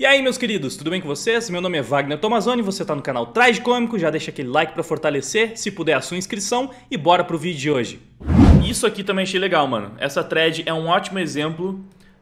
E aí, meus queridos, tudo bem com vocês? Meu nome é Wagner Tomazoni, você está no canal Trás de Cômico, já deixa aquele like para fortalecer, se puder a sua inscrição e bora pro vídeo de hoje. Isso aqui também achei legal, mano. Essa thread é um ótimo exemplo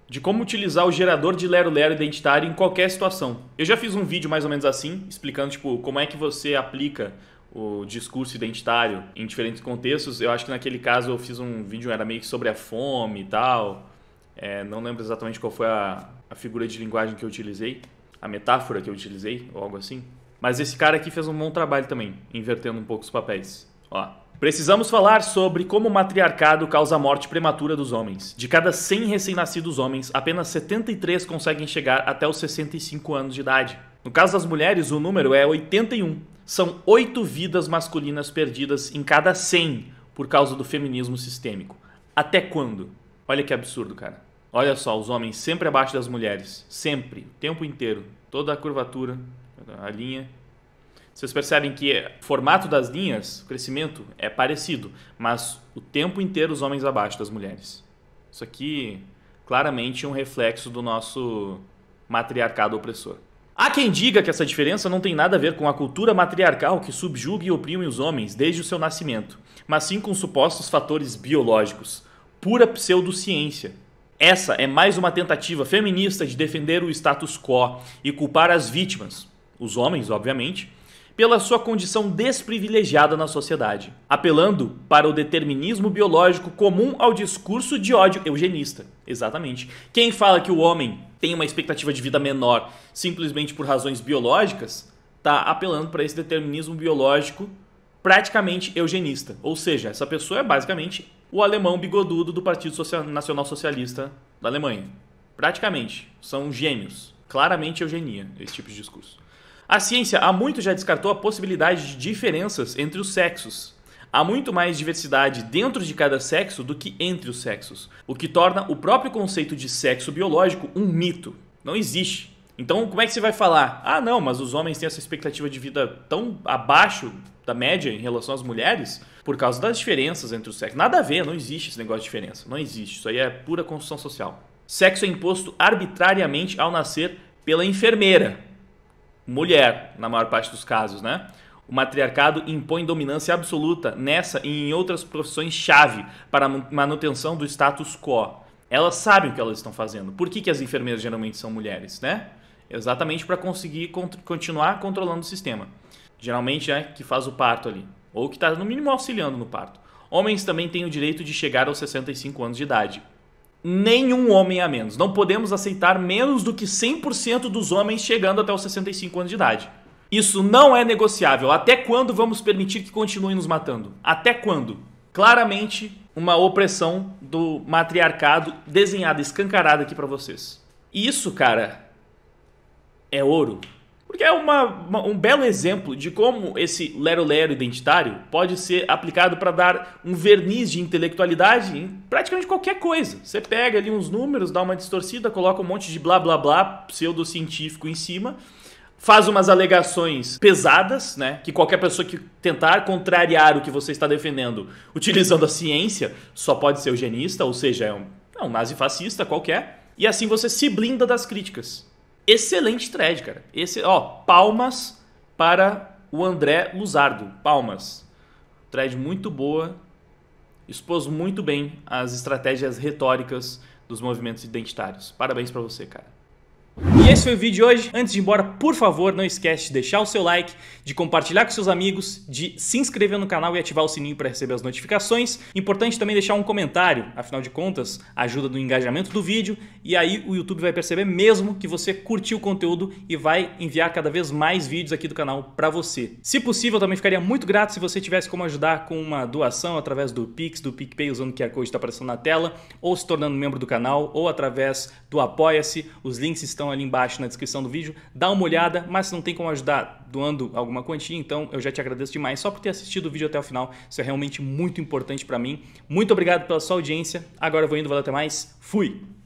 de como utilizar o gerador de Lero Lero identitário em qualquer situação. Eu já fiz um vídeo mais ou menos assim, explicando tipo como é que você aplica o discurso identitário em diferentes contextos. Eu acho que naquele caso eu fiz um vídeo, era meio que sobre a fome e tal. É, não lembro exatamente qual foi a, a figura de linguagem que eu utilizei, a metáfora que eu utilizei, ou algo assim. Mas esse cara aqui fez um bom trabalho também, invertendo um pouco os papéis. Ó. Precisamos falar sobre como o matriarcado causa a morte prematura dos homens. De cada 100 recém-nascidos homens, apenas 73 conseguem chegar até os 65 anos de idade. No caso das mulheres, o número é 81. São 8 vidas masculinas perdidas em cada 100 por causa do feminismo sistêmico. Até quando? Olha que absurdo, cara. Olha só, os homens sempre abaixo das mulheres, sempre, o tempo inteiro, toda a curvatura, a linha. Vocês percebem que o formato das linhas, o crescimento, é parecido, mas o tempo inteiro os homens abaixo das mulheres. Isso aqui claramente é um reflexo do nosso matriarcado opressor. Há quem diga que essa diferença não tem nada a ver com a cultura matriarcal que subjuga e oprime os homens desde o seu nascimento, mas sim com supostos fatores biológicos, pura pseudociência. Essa é mais uma tentativa feminista de defender o status quo e culpar as vítimas, os homens, obviamente, pela sua condição desprivilegiada na sociedade, apelando para o determinismo biológico comum ao discurso de ódio eugenista. Exatamente. Quem fala que o homem tem uma expectativa de vida menor simplesmente por razões biológicas, está apelando para esse determinismo biológico praticamente eugenista. Ou seja, essa pessoa é basicamente o alemão bigodudo do Partido Social, Nacional Socialista da Alemanha. Praticamente. São gêmeos. Claramente eugenia, esse tipo de discurso. A ciência há muito já descartou a possibilidade de diferenças entre os sexos. Há muito mais diversidade dentro de cada sexo do que entre os sexos, o que torna o próprio conceito de sexo biológico um mito. Não existe. Então, como é que você vai falar? Ah, não, mas os homens têm essa expectativa de vida tão abaixo da média em relação às mulheres por causa das diferenças entre os sexos. Nada a ver, não existe esse negócio de diferença. Não existe. Isso aí é pura construção social. Sexo é imposto arbitrariamente ao nascer pela enfermeira. Mulher, na maior parte dos casos, né? O matriarcado impõe dominância absoluta nessa e em outras profissões-chave para a manutenção do status quo. Elas sabem o que elas estão fazendo. Por que, que as enfermeiras geralmente são mulheres, né? exatamente para conseguir cont continuar controlando o sistema. Geralmente é que faz o parto ali, ou que está no mínimo auxiliando no parto. Homens também têm o direito de chegar aos 65 anos de idade. Nenhum homem a menos. Não podemos aceitar menos do que 100% dos homens chegando até os 65 anos de idade. Isso não é negociável. Até quando vamos permitir que continuem nos matando? Até quando? Claramente, uma opressão do matriarcado desenhada, escancarada aqui para vocês. Isso, cara, é ouro. Porque é uma, uma, um belo exemplo de como esse lero-lero identitário pode ser aplicado para dar um verniz de intelectualidade em praticamente qualquer coisa. Você pega ali uns números, dá uma distorcida, coloca um monte de blá blá blá pseudocientífico em cima, faz umas alegações pesadas, né? Que qualquer pessoa que tentar contrariar o que você está defendendo utilizando a ciência só pode ser eugenista, ou seja, é um, é um nazi fascista qualquer. E assim você se blinda das críticas. Excelente thread, cara. Esse, ó, palmas para o André Luzardo. Palmas. Thread muito boa. Expôs muito bem as estratégias retóricas dos movimentos identitários. Parabéns para você, cara. E esse foi o vídeo de hoje. Antes de ir embora, por favor, não esquece de deixar o seu like, de compartilhar com seus amigos, de se inscrever no canal e ativar o sininho para receber as notificações. Importante também deixar um comentário, afinal de contas, ajuda no engajamento do vídeo e aí o YouTube vai perceber mesmo que você curtiu o conteúdo e vai enviar cada vez mais vídeos aqui do canal para você. Se possível, também ficaria muito grato se você tivesse como ajudar com uma doação através do Pix, do PicPay, usando o QR Code que está aparecendo na tela, ou se tornando membro do canal, ou através do Apoia-se. Os links estão estão ali embaixo na descrição do vídeo. Dá uma olhada, mas se não tem como ajudar doando alguma quantia, então eu já te agradeço demais só por ter assistido o vídeo até o final. Isso é realmente muito importante para mim. Muito obrigado pela sua audiência. Agora eu vou indo, valeu até mais. Fui!